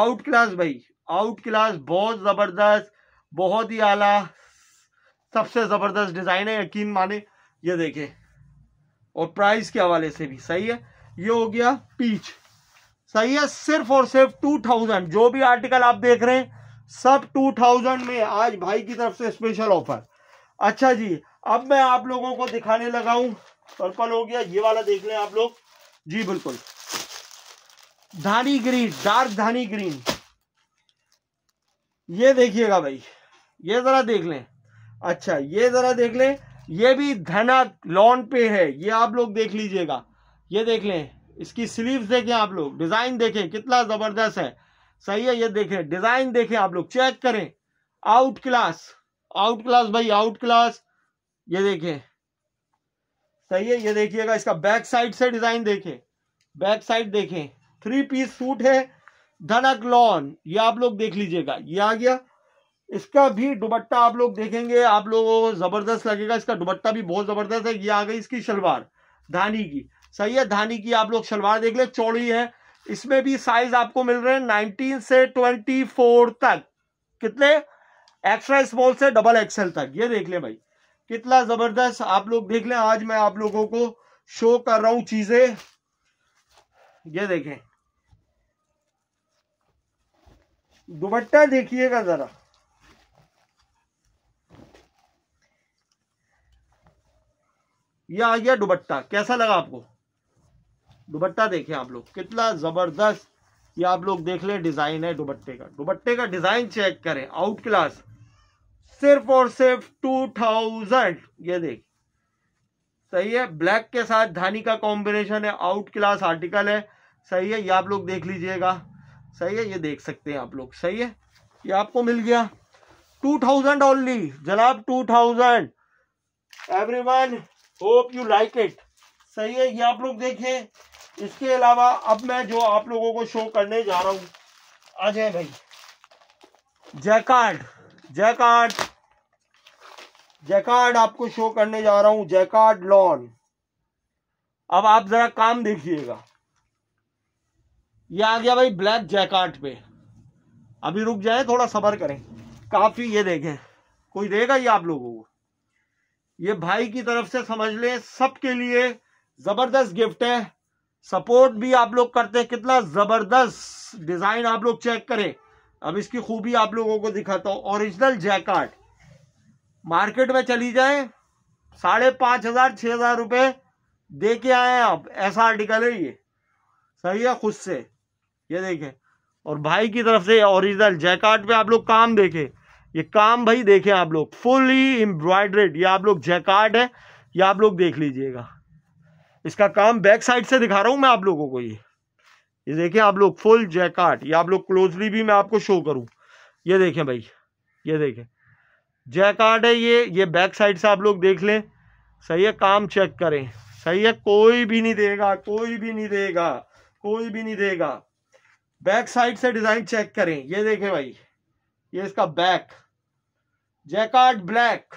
आउट क्लास भाई आउट क्लास बहुत ज़बरदस्त बहुत ही आला सबसे ज़बरदस्त डिज़ाइन है यकीन माने ये देखे और प्राइस के हवाले से भी सही है ये हो गया पीच सही है सिर्फ और सिर्फ टू थाउजेंड जो भी आर्टिकल आप देख रहे हैं सब टू थाउजेंड में आज भाई की तरफ से स्पेशल ऑफर अच्छा जी अब मैं आप लोगों को दिखाने लगा हूं पर्पल हो गया ये वाला देख लें आप लोग जी बिल्कुल धानी ग्रीन डार्क धानी ग्रीन ये देखिएगा भाई ये जरा देख लें अच्छा ये जरा देख लें ये भी धना लॉन पे है ये आप लोग देख लीजिएगा ये देख लें इसकी स्लीव्स देखें आप लोग डिजाइन देखें कितना जबरदस्त है सही है ये देखें डिजाइन देखें आप लोग चेक करें आउट क्लास आउट क्लास भाई आउट क्लास ये देखिए सही है ये देखिएगा इसका बैक साइड से डिजाइन देखें बैक साइड देखें थ्री पीस सूट है धनक लॉन ये आप लोग देख लीजिएगा ये आ गया इसका भी दुबट्टा आप लोग देखेंगे आप लोगों को जबरदस्त लगेगा इसका दुबट्टा भी बहुत जबरदस्त है ये आ गई इसकी शलवार धानी की सही है धानी की आप लोग शलवार देख ले चौड़ी है इसमें भी साइज आपको मिल रहे हैं नाइनटीन से ट्वेंटी फोर तक कितने एक्स्ट्रा स्मॉल से डबल एक्सएल तक ये देख ले भाई कितना जबरदस्त आप लोग देख लें आज मैं आप लोगों को शो कर रहा हूं चीजें ये देखें दुपट्टा देखिएगा जरा ये आ गया दुपट्टा कैसा लगा आपको दुपट्टा देखिए आप लोग कितना जबरदस्त ये आप लोग देख लें डिजाइन है दुपट्टे का दुपट्टे का डिजाइन चेक करें आउट क्लास सिर्फ और सिर्फ टू थाउजेंड ये देख सही है ब्लैक के साथ धानी का कॉम्बिनेशन है आउट क्लास आर्टिकल है सही है ये आप लोग देख लीजिएगा सही है ये देख सकते हैं आप लोग सही है ये आपको मिल गया टू थाउजेंड ओनली जनाब two thousand every one hope you like it सही है ये आप लोग देखें इसके अलावा अब मैं जो आप लोगों को शो करने जा रहा हूं आ जाए भाई जैकार्ड जैकार्ड जैकार्ड आपको शो करने जा रहा हूं जैकार्ड लॉन अब आप जरा काम देखिएगा ये आ गया भाई ब्लैक जैकार्ड पे अभी रुक जाए थोड़ा सबर करें काफी ये देखें कोई देगा ये आप लोगों को ये भाई की तरफ से समझ ले सबके लिए जबरदस्त गिफ्ट है सपोर्ट भी आप लोग करते हैं कितना जबरदस्त डिजाइन आप लोग चेक करें अब इसकी खूबी आप लोगों को दिखाता हूं ओरिजिनल जैकार्ड मार्केट में चली जाए साढ़े पाँच हजार छः हजार रुपये दे के आए आप ऐसा आर्टिकल है ये सही है खुद से ये देखें और भाई की तरफ से ओरिजिनल जैकार्ड पे आप लोग काम देखें ये काम भाई देखें आप लोग फुली एम्ब्रॉयड्रेड ये आप लोग जैकार्ड है ये आप लोग देख लीजिएगा इसका काम बैक साइड से दिखा रहा हूँ मैं आप लोगों को ये ये देखें आप लोग फुल जैकार्ड ये आप लोग क्लोजली भी मैं आपको शो करूँ ये देखें भाई ये देखें जय कार्ड है ये ये बैक साइड से आप लोग देख लें सही है काम चेक करें सही है कोई भी नहीं देगा कोई भी नहीं देगा कोई भी नहीं देगा बैक साइड से डिज़ाइन चेक करें ये देखें भाई ये इसका बैक जैकार्ड ब्लैक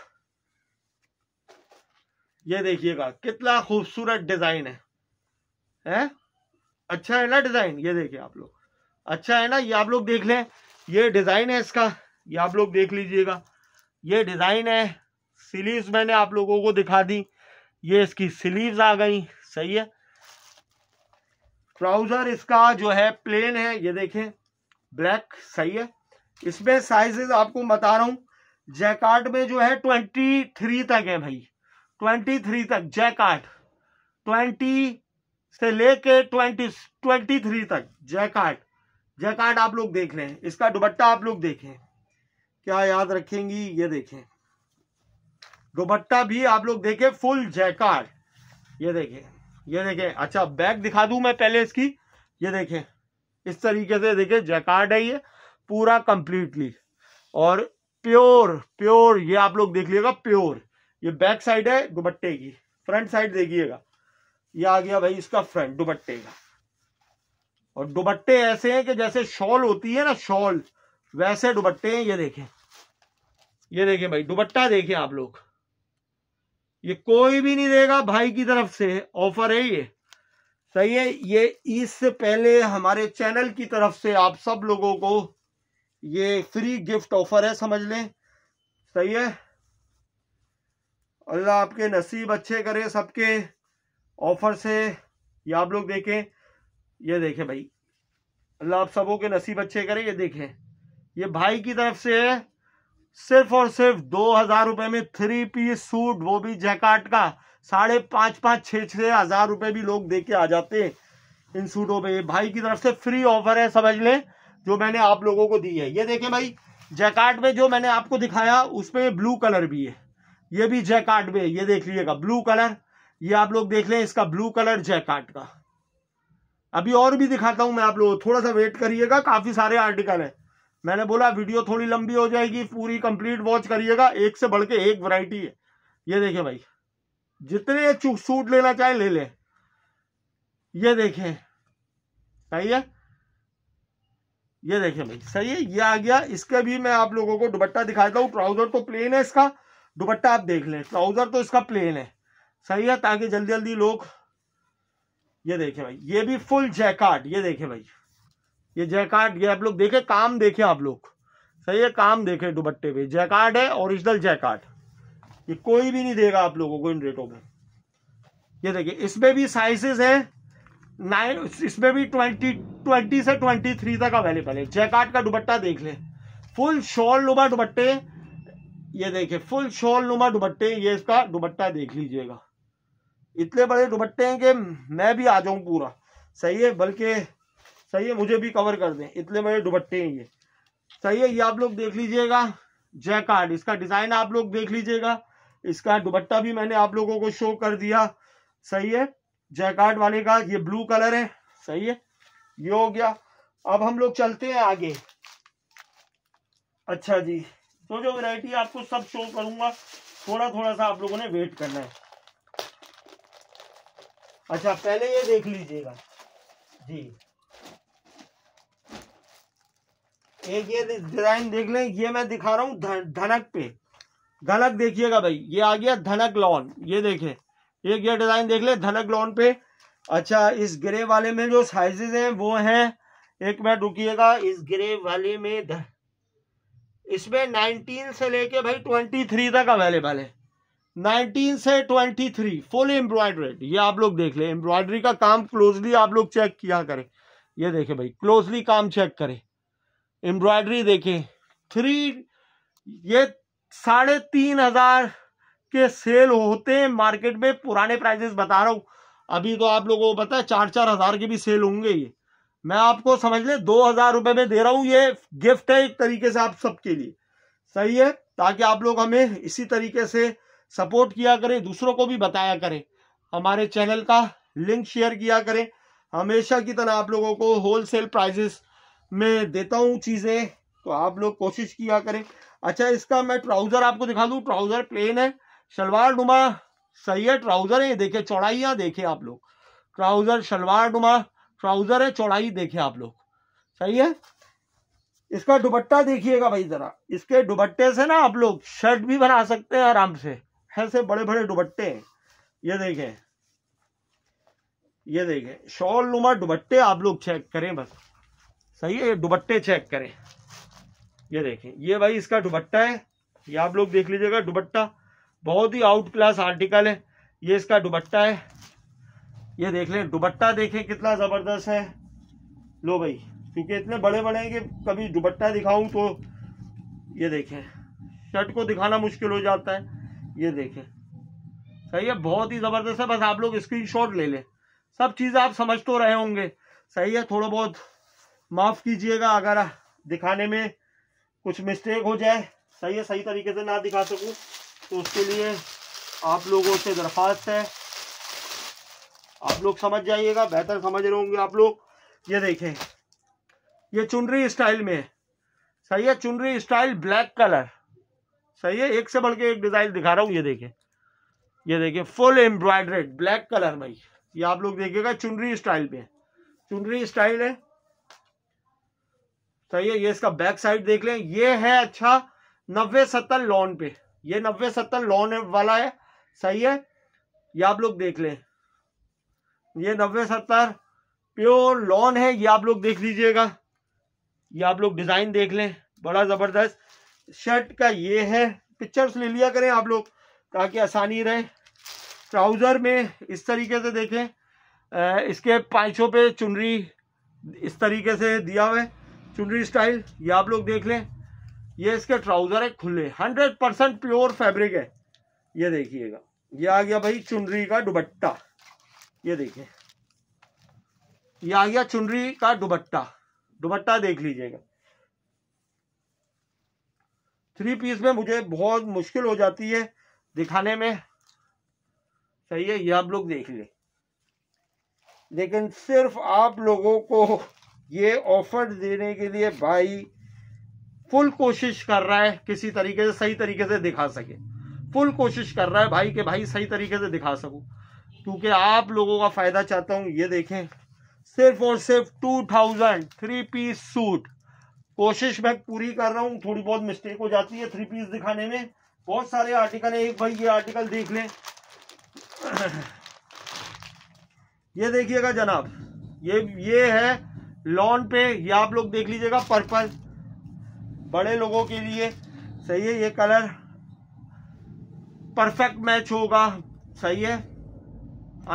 ये देखिएगा कितना खूबसूरत डिज़ाइन है हैं अच्छा है ना डिज़ाइन ये देखिए आप लोग अच्छा है ना ये आप लोग देख लें ये डिज़ाइन है इसका ये आप लोग देख लीजिएगा ये डिज़ाइन है सिलीव्स मैंने आप लोगों को दिखा दी ये इसकी सिलीव्स आ गई सही है ट्राउज़र इसका जो है प्लेन है ये देखें ब्लैक सही है इसमें साइजेस आपको बता रहा हूं जैकार्ड में जो है ट्वेंटी थ्री तक है भाई ट्वेंटी थ्री तक जैकार्ड ट्वेंटी से लेके ट्वेंटी ट्वेंटी थ्री तक जैकार्ड जैकार्ड आप लोग देख रहे हैं इसका दुबट्टा आप लोग देखें क्या याद रखेंगी ये देखें दुपट्टा भी आप लोग देखें फुल जैकार ये देखें ये देखें अच्छा बैग दिखा दूं मैं पहले इसकी ये देखें इस तरीके से देखें जैकार्ड है ये पूरा कंप्लीटली और प्योर प्योर ये आप लोग देख लीजिएगा प्योर ये बैक साइड है दुपट्टे की फ्रंट साइड देखिएगा ये आ गया भाई इसका फ्रंट दुपट्टे का और दुपट्टे ऐसे हैं कि जैसे शॉल होती है ना शॉल वैसे दुबट्टे हैं ये देखें ये देखें भाई दुबट्टा देखें आप लोग ये कोई भी नहीं देगा भाई की तरफ से ऑफर है ये सही है ये इससे पहले हमारे चैनल की तरफ से आप सब लोगों को ये फ्री गिफ्ट ऑफर है समझ लें सही है अल्लाह आपके नसीब अच्छे करे सबके ऑफर से ये आप लोग देखें ये देखें भाई अल्लाह आप सबों के नसीब अच्छे करे ये देखें ये भाई की तरफ से सिर्फ और सिर्फ दो हजार रुपए में थ्री पीस सूट वो भी जैकाट का साढ़े पांच पांच छह छह हजार रुपए भी लोग दे के आ जाते हैं इन सूटों पे भाई की तरफ से फ्री ऑफर है समझ लें जो मैंने आप लोगों को दी है ये देखें भाई जैकाट में जो मैंने आपको दिखाया उसमें ब्लू कलर भी है ये भी जैकाट में ये देख लीजिएगा ब्लू कलर ये आप लोग देख लें इसका ब्लू कलर जैकाट का अभी और भी दिखाता हूं मैं आप लोग थोड़ा सा वेट करिएगा काफ़ी सारे आर्टिकल हैं मैंने बोला वीडियो थोड़ी लंबी हो जाएगी पूरी कंप्लीट वॉच करिएगा एक से बढ़ के एक वैरायटी है ये देखिए भाई जितने सूट लेना चाहे ले ले ये देखे सही है ये देखे भाई सही है ये आ गया इसके भी मैं आप लोगों को दुपट्टा दिखाता हूँ ट्राउजर तो प्लेन है इसका दुपट्टा आप देख लें ट्राउजर तो इसका प्लेन है सही है ताकि जल्दी जल्दी लोग ये देखे भाई ये भी फुल जैकार्ड ये देखे भाई ये जैकार्ड ये आप लोग देखे काम देखे आप लोग सही है काम देखे दुबट्टे पे जैकार्ड है ओरिजिनल जैकार्ड ये कोई भी नहीं देगा आप लोगों को इन रेटों में ये देखिए इसमें भी साइजेस है नाइन इसमें भी ट्वेंटी ट्वेंटी से ट्वेंटी थ्री तक अवेलेबल है जैकार्ड का दुबट्टा देख ले फुल शॉल नुमा दुबट्टे ये देखिए फुल शॉल नुमा दुबट्टे ये इसका दुबट्टा देख लीजिएगा इतने बड़े दुबट्टे हैं कि मैं भी आ जाऊं पूरा सही है बल्कि सही है मुझे भी कवर कर दें इतने बड़े दुबट्टे हैं ये सही है ये आप लोग देख लीजिएगा जैकार्ड इसका डिजाइन आप लोग देख लीजिएगा इसका दुबट्टा भी मैंने आप लोगों को शो कर दिया सही है जैकार्ड वाले का ये ब्लू कलर है सही है ये हो गया अब हम लोग चलते हैं आगे अच्छा जी तो जो वैरायटी आपको सब शो करूंगा थोड़ा थोड़ा सा आप लोगों ने वेट करना है अच्छा पहले ये देख लीजिएगा जी एक ये डिजाइन देख लें ये मैं दिखा रहा हूँ धनक पे धनक देखिएगा भाई ये आ गया धनक लॉन ये देखें एक ये डिजाइन देख ले धनक लॉन पे अच्छा इस ग्रे वाले में जो साइजेज हैं वो हैं एक मिनट रुकिएगा इस ग्रे वाले में इसमें नाइनटीन से लेके भाई ट्वेंटी थ्री तक अवेलेबल है नाइनटीन से ट्वेंटी थ्री फुल एम्ब्रॉयड्रेड ये आप लोग देख ले एम्ब्रॉयडरी का काम क्लोजली आप लोग चेक किया करें ये देखे भाई क्लोजली काम चेक करें एम्ब्रॉयडरी देखें थ्री ये साढ़े तीन हजार के सेल होते हैं मार्केट में पुराने प्राइजेस बता रहा हूँ अभी तो आप लोगों को पता है चार चार हजार के भी सेल होंगे ये मैं आपको समझ ले दो हजार रुपये में दे रहा हूँ ये गिफ्ट है एक तरीके से आप सबके लिए सही है ताकि आप लोग हमें इसी तरीके से सपोर्ट किया करें दूसरों को भी बताया करें हमारे चैनल का लिंक शेयर किया करें हमेशा की तरह आप लोगों को होलसेल प्राइजेस मैं देता हूँ चीज़ें तो आप लोग कोशिश किया करें अच्छा इसका मैं ट्राउज़र आपको दिखा दू ट्राउज़र प्लेन है शलवार नुमा सही है ट्राउज़र है देखे चौड़ाइया देखे आप लोग ट्राउज़र शलवार नुमा ट्राउज़र है चौड़ाई देखे आप लोग सही है इसका दुबट्टा देखिएगा भाई ज़रा इसके दुबट्टे से ना आप लोग शर्ट भी बना सकते हैं आराम से ऐसे बड़े बड़े दुबट्टे हैं ये देखें ये देखें शॉल नुमा दुबट्टे आप लोग चेक करें बस सही है ये दुबट्टे चेक करें ये देखें ये भाई इसका दुबट्टा है ये आप लोग देख लीजिएगा दुबट्टा बहुत ही आउट क्लास आर्टिकल है ये इसका दुबट्टा है ये देख लें दुबट्टा देखें कितना ज़बरदस्त है लो भाई क्योंकि इतने बड़े बड़े हैं कि कभी दुबट्टा दिखाऊं तो ये देखें शर्ट को दिखाना मुश्किल हो जाता है ये देखें सही है बहुत ही ज़बरदस्त है बस आप लोग स्क्रीनशॉट ले लें सब चीज़ आप समझ तो रहे होंगे सही है थोड़ा बहुत माफ कीजिएगा अगर दिखाने में कुछ मिस्टेक हो जाए सही है सही तरीके से ना दिखा सकूं तो उसके लिए आप लोगों से दरख्वास्त है आप लोग समझ जाइएगा बेहतर समझ रहे होंगे आप लोग ये देखें ये चुनरी स्टाइल में सही है चुनरी स्टाइल ब्लैक कलर सही है एक से बढ़ के एक डिजाइन दिखा रहा हूँ ये देखें ये देखें फुल एम्ब्रॉयड्रेड ब्लैक कलर भाई ये आप लोग देखिएगा चुनरी स्टाइल में चुनरी स्टाइल है सही तो है ये इसका बैक साइड देख लें ये है अच्छा नब्बे सत्तर लोन पे ये नब्बे सत्तर लोन वाला है सही है ये आप लोग देख लें ये नब्बे सत्तर प्योर लोन है ये आप लोग देख लीजिएगा ये आप लोग डिजाइन देख लें बड़ा जबरदस्त शर्ट का ये है पिक्चर्स ले लिया करें आप लोग ताकि आसानी रहे ट्राउजर में इस तरीके से देखें इसके पाइचों पे चुनरी इस तरीके से दिया हुआ है चुनरी स्टाइल ये आप लोग देख लें ये इसके ट्राउज़र है खुले हंड्रेड परसेंट प्योर फैब्रिक है ये देखिएगा ये आ गया भाई चुनरी का दुबट्टा ये देखिए ये आ गया चुनरी का दुबट्टा दुबट्टा देख लीजिएगा थ्री पीस में मुझे बहुत मुश्किल हो जाती है दिखाने में सही है ये आप लोग देख लें लेकिन सिर्फ आप लोगों को ये ऑफर देने के लिए भाई फुल कोशिश कर रहा है किसी तरीके से सही तरीके से दिखा सके फुल कोशिश कर रहा है भाई के भाई सही तरीके से दिखा सकूं क्योंकि आप लोगों का फ़ायदा चाहता हूं ये देखें सिर्फ और सिर्फ two thousand three piece suit कोशिश मैं पूरी कर रहा हूं थोड़ी बहुत मिस्टेक हो जाती है थ्री पीस दिखाने में बहुत सारे आर्टिकल है एक भाई ये आर्टिकल देख लें ये देखिएगा जनाब ये ये है लॉन पे ये आप लोग देख लीजिएगा पर्पल बड़े लोगों के लिए सही है ये कलर परफेक्ट मैच होगा सही है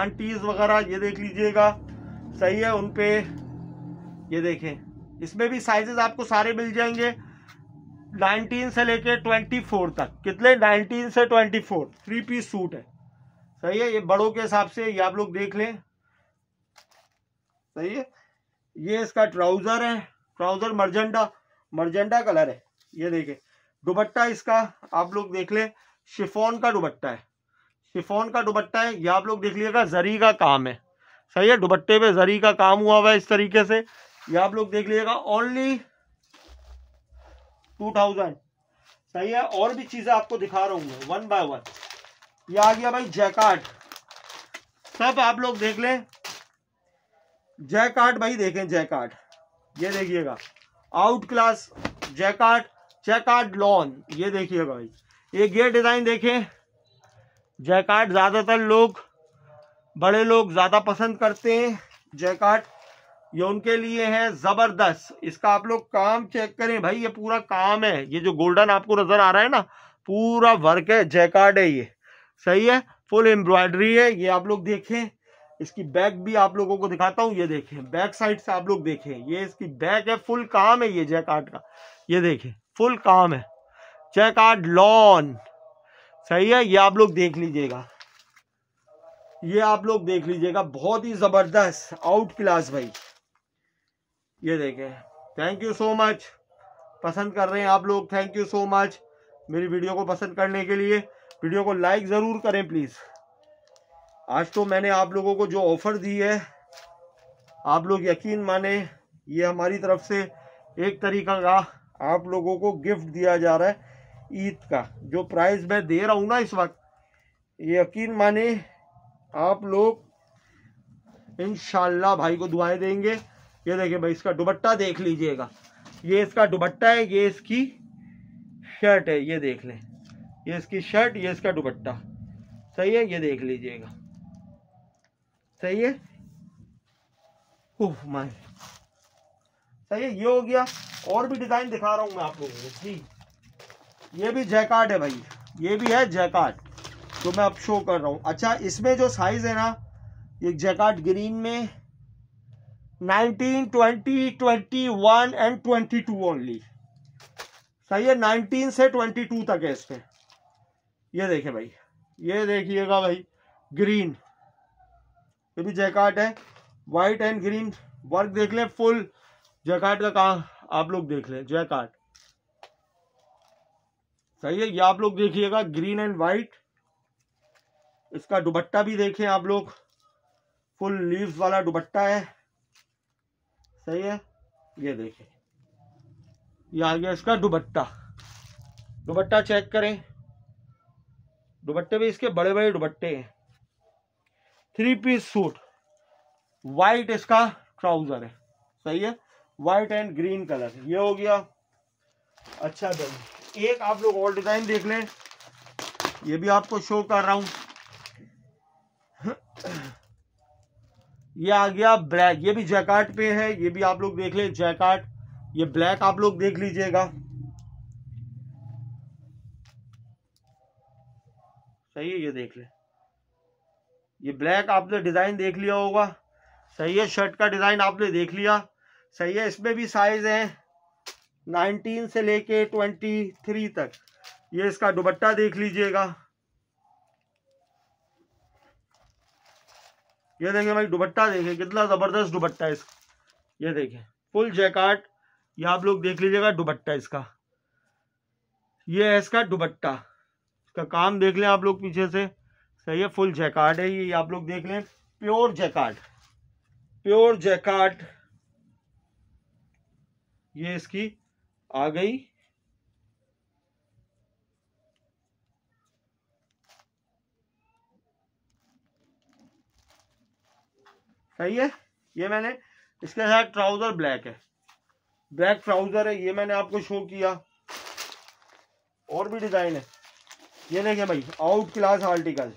आंटीज वगैरह ये देख लीजिएगा सही है उनपे ये देखें इसमें भी साइजेस आपको सारे मिल जाएंगे 19 से लेके 24 तक कितने 19 से 24 थ्री पीस सूट है सही है ये बड़ों के हिसाब से ये आप लोग देख लें सही है ये इसका ट्राउजर है ट्राउजर मरजेंडा मरजेंडा कलर है ये देखे दुबट्टा इसका आप लोग देख ले शिफोन का दुबट्टा है शिफोन का दुबट्टा है ये आप लोग देख लीजिएगा जरी का काम है सही है दुबट्टे पे जरी का काम हुआ हुआ है इस तरीके से ये आप लोग देख लीजिएगा ओनली टू थाउजेंड सही है और भी चीजें आपको दिखा रहा हूँ मैं वन बाय वन ये आ गया भाई जैकार्ड सब आप लोग देख लें जैकार्ट भाई देखें जैकार्ट ये देखिएगा out class jacquard jacquard lawn ये देखिएगा भाई ये गेयर डिज़ाइन देखें जैकार्ट ज़्यादातर लोग बड़े लोग ज़्यादा पसंद करते हैं जैकार्ट ये उनके लिए है ज़बरदस्त इसका आप लोग काम चेक करें भाई ये पूरा काम है ये जो गोल्डन आपको नज़र आ रहा है ना पूरा वर्क है जैकार्ड है ये सही है फुल एम्ब्रॉयडरी है ये आप लोग देखें इसकी बैक भी आप लोगों को दिखाता हूँ ये देखें बैक साइड से आप लोग देखें ये इसकी बैक है फुल काम है ये जैक आर्ट का ये देखें फुल काम है जैक आर्ट लॉन सही है ये आप लोग देख लीजिएगा ये आप लोग देख लीजिएगा बहुत ही ज़बरदस्त आउट क्लास भाई ये देखें थैंक यू सो मच पसंद कर रहे हैं आप लोग थैंक यू सो मच मेरी वीडियो को पसंद करने के लिए वीडियो को लाइक ज़रूर करें प्लीज़ आज तो मैंने आप लोगों को जो ऑफ़र दी है आप लोग यकीन माने ये हमारी तरफ से एक तरीका का आप लोगों को गिफ्ट दिया जा रहा है ईद का जो प्राइस मैं दे रहा हूँ ना इस वक्त ये यकीन माने आप लोग इन भाई को दुआएं देंगे ये देखिए भाई इसका दुबट्टा देख लीजिएगा ये इसका दुबट्टा है ये इसकी शर्ट है ये देख लें ये इसकी शर्ट ये इसका दुबट्टा सही है ये देख लीजिएगा सही है माय सही है ये हो गया और भी डिजाइन दिखा रहा हूँ मैं आप लोगों को जी ये भी जैकार्ड है भाई ये भी है जैकार्ड जो मैं अब शो कर रहा हूँ अच्छा इसमें जो साइज है ना ये जैकार्ड ग्रीन में 19, 20, 21 एंड 22 ओनली सही है 19 से 22 तक है इसमें ये देखे भाई ये देखिएगा भाई ग्रीन ये भी जैकाट है व्हाइट एंड ग्रीन वर्क देख लें फुल जैकाट का काम आप लोग देख लें जैकाट सही है ये आप लोग देखिएगा ग्रीन एंड व्हाइट इसका दुबट्टा भी देखें आप लोग फुल लीव्स वाला दुबट्टा है सही है ये देखें ये आ गया इसका दुबट्टा दुबट्टा चेक करें दुबट्टे भी इसके बड़े बड़े दुबट्टे हैं थ्री पीस सूट वाइट इसका ट्राउजर है सही है वाइट एंड ग्रीन कलर ये हो गया अच्छा डन एक आप लोग और डिजाइन देख लें ये भी आपको शो कर रहा हूं ये आ गया ब्लैक ये भी जैकार्ट पे है ये भी आप लोग देख लें जैकार्ट ये ब्लैक आप लोग देख लीजिएगा सही है ये देख लें ये ब्लैक आपने डिज़ाइन देख लिया होगा सही है शर्ट का डिज़ाइन आपने देख लिया सही है इसमें भी साइज़ है नाइनटीन से लेके ट्वेंटी थ्री तक ये इसका दुबट्टा देख लीजिएगा ये देखें भाई दुबट्टा देखें कितना ज़बरदस्त दुबट्टा है इसका ये देखें फुल जैकार्ट ये आप लोग देख लीजिएगा दुबट्टा इसका ये है इसका दुबट्टा इसका काम देख लें आप लोग पीछे से सही है फुल जैकार्ड है ये आप लोग देख लें प्योर जैकार्ड प्योर जैकार्ड ये इसकी आ गई सही है ये मैंने इसके साथ ट्राउजर ब्लैक है ब्लैक ट्राउजर है ये मैंने आपको शो किया और भी डिजाइन है ये देखिए भाई आउट क्लास आर्टिकल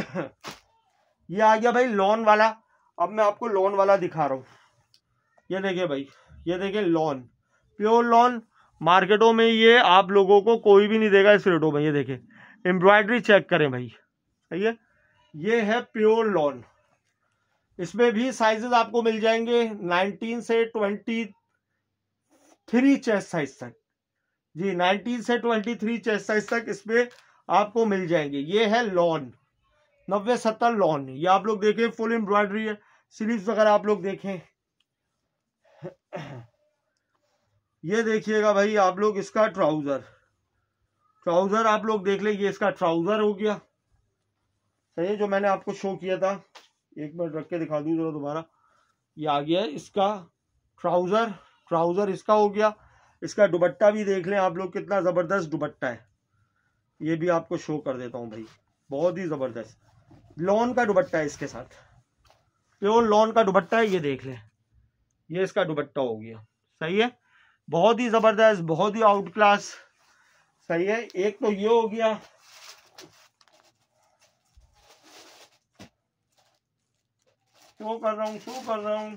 ये आ गया भाई लॉन वाला अब मैं आपको लॉन वाला दिखा रहा हूँ ये देखिए भाई ये देखिए लॉन प्योर लॉन मार्केटों में ये आप लोगों को कोई भी नहीं देगा इस रेटों में ये देखे एम्ब्रॉयडरी चेक करें भाई सही है ये है प्योर लॉन इसमें भी साइजेस आपको मिल जाएंगे 19 से 23 चेस्ट साइज तक जी 19 से 23 चेस्ट साइज तक इसमें आपको मिल जाएंगे ये है लॉन नब्बे सत्तर लॉन ये आप लोग देखें फुल एम्ब्रॉयडरी है स्लीव वगैरह आप लोग देखें ये देखिएगा भाई आप लोग इसका ट्राउजर ट्राउजर आप लोग देख लें ये इसका ट्राउजर हो गया सही है जो मैंने आपको शो किया था एक मिनट रख के दिखा दू जरा दोबारा ये आ गया इसका ट्राउजर ट्राउजर इसका हो गया इसका दुबट्टा भी देख लें आप लोग कितना ज़बरदस्त दुबट्टा है ये भी आपको शो कर देता हूँ भाई बहुत ही ज़बरदस्त लॉन का दुबट्टा है इसके साथ प्योर लॉन का दुबट्टा है ये देख ले ये इसका दुबट्टा हो गया सही है बहुत ही ज़बरदस्त बहुत ही आउट क्लास सही है एक तो ये हो गया शो कर रहा हूं शो कर रहा हूं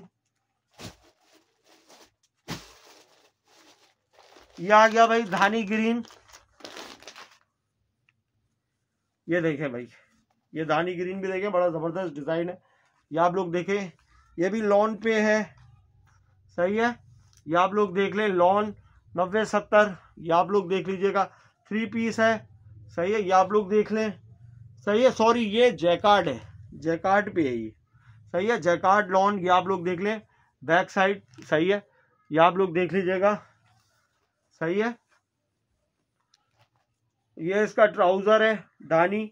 ये आ गया भाई धानी ग्रीन ये देखे भाई ये धानी ग्रीन भी देखें बड़ा ज़बरदस्त डिज़ाइन है ये आप लोग देखें ये भी लॉन पे है सही है ये आप लोग देख लें लॉन नब्बे सत्तर ये आप लोग देख लीजिएगा थ्री पीस है सही है ये आप लोग देख लें सही है सॉरी ये जैकार्ड है जैकार्ड पे है ये सही है जैकार्ड लॉन ये आप लोग देख लें बैक साइड सही है ये आप लोग देख लीजिएगा सही है ये इसका ट्राउज़र है धानी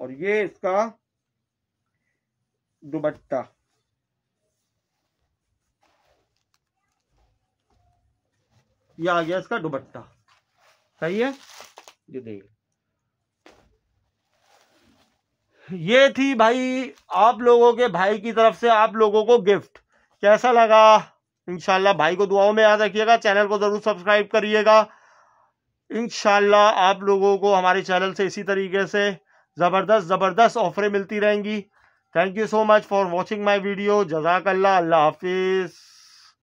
और ये इसका दुबट्टा ये आ गया इसका दुबट्टा सही है ये देख ये थी भाई आप लोगों के भाई की तरफ से आप लोगों को गिफ्ट कैसा लगा इनशाला भाई को दुआओं में याद रखिएगा चैनल को ज़रूर सब्सक्राइब करिएगा इनशाला आप लोगों को हमारे चैनल से इसी तरीके से ज़बरदस्त ज़बरदस्त ऑफरें मिलती रहेंगी thank you so much for watching my video जजाक अल्लाह हाफिज़